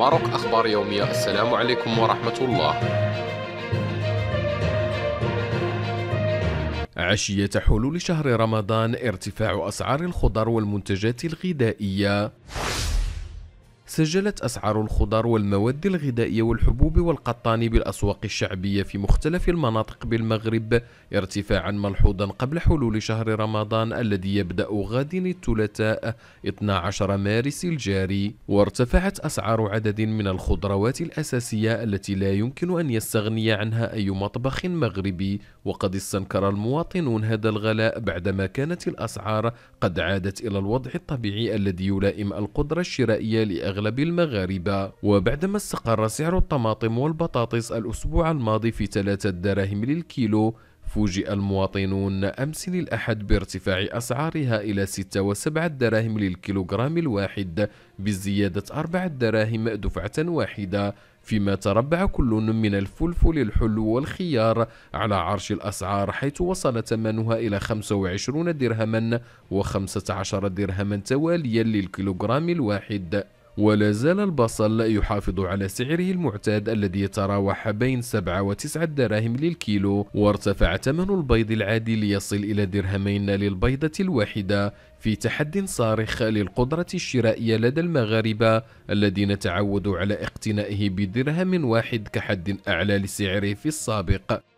ماروك أخبار يومية السلام عليكم ورحمة الله عشية حلول شهر رمضان ارتفاع أسعار الخضر والمنتجات الغذائية سجلت أسعار الخضار والمواد الغذائية والحبوب والقطان بالأسواق الشعبية في مختلف المناطق بالمغرب ارتفاعا ملحوظا قبل حلول شهر رمضان الذي يبدأ غد الثلاثاء 12 مارس الجاري وارتفعت أسعار عدد من الخضروات الأساسية التي لا يمكن أن يستغني عنها أي مطبخ مغربي وقد استنكر المواطنون هذا الغلاء بعدما كانت الأسعار قد عادت إلى الوضع الطبيعي الذي يلائم القدرة الشرائية لأغلب أغلب المغاربة وبعدما استقر سعر الطماطم والبطاطس الأسبوع الماضي في ثلاثة دراهم للكيلو فوجئ المواطنون أمس الأحد بارتفاع أسعارها إلى 6 و7 دراهم للكيلوغرام الواحد بزيادة 4 دراهم دفعة واحدة فيما تربع كل من الفلفل الحلو والخيار على عرش الأسعار حيث وصل ثمنها إلى 25 درهما و15 درهما تواليا للكيلوغرام الواحد ولا زال البصل يحافظ على سعره المعتاد الذي يتراوح بين 7 و9 دراهم للكيلو وارتفع ثمن البيض العادي ليصل إلى درهمين للبيضة الواحدة في تحد صارخ للقدرة الشرائية لدى المغاربة الذين تعودوا على اقتنائه بدرهم واحد كحد أعلى لسعره في السابق